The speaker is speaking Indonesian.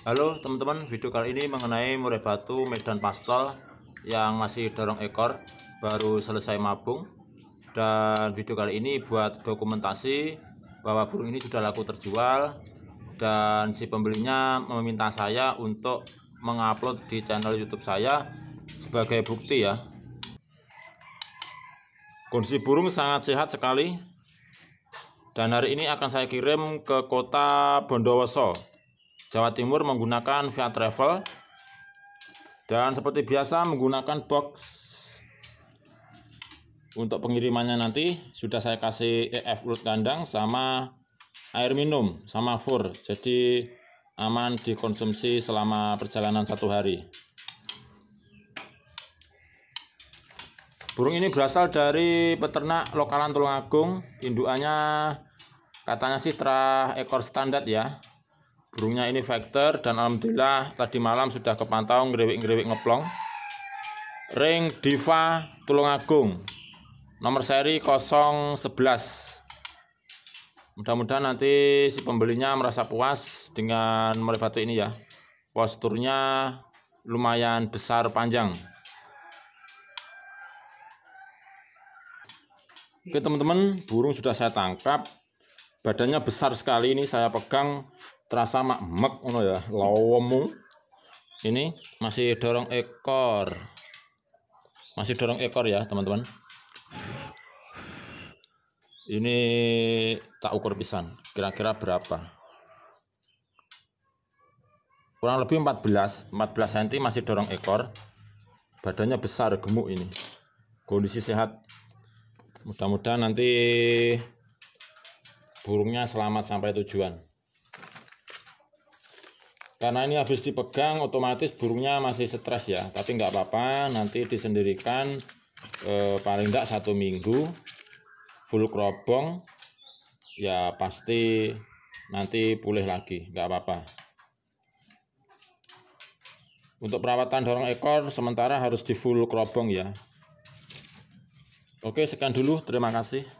Halo teman-teman, video kali ini mengenai murai batu Medan Pastol yang masih dorong ekor baru selesai mabung dan video kali ini buat dokumentasi bahwa burung ini sudah laku terjual dan si pembelinya meminta saya untuk mengupload di channel YouTube saya sebagai bukti ya. Kondisi burung sangat sehat sekali dan hari ini akan saya kirim ke kota Bondowoso Jawa Timur menggunakan Via Travel dan seperti biasa menggunakan box untuk pengirimannya nanti sudah saya kasih EF urut kandang sama air minum sama fur jadi aman dikonsumsi selama perjalanan satu hari burung ini berasal dari peternak lokalan Tulungagung indukannya katanya sih terah ekor standar ya burungnya ini vektor dan alhamdulillah tadi malam sudah kepantau ngerewik-ngerewik ngeplong ring diva tulungagung nomor seri 011 mudah-mudahan nanti si pembelinya merasa puas dengan murai ini ya posturnya lumayan besar panjang Oke teman-teman, burung sudah saya tangkap. Badannya besar sekali ini saya pegang terasa makmek ngono ya lawemu ini masih dorong ekor masih dorong ekor ya teman-teman ini tak ukur pisan kira-kira berapa kurang lebih 14 14 cm masih dorong ekor badannya besar gemuk ini kondisi sehat mudah-mudahan nanti burungnya selamat sampai tujuan karena ini habis dipegang otomatis burungnya masih stres ya tapi nggak apa-apa nanti disendirikan eh, paling nggak satu minggu full kerobong ya pasti nanti pulih lagi nggak apa-apa untuk perawatan dorong ekor sementara harus di full kerobong ya oke sekian dulu terima kasih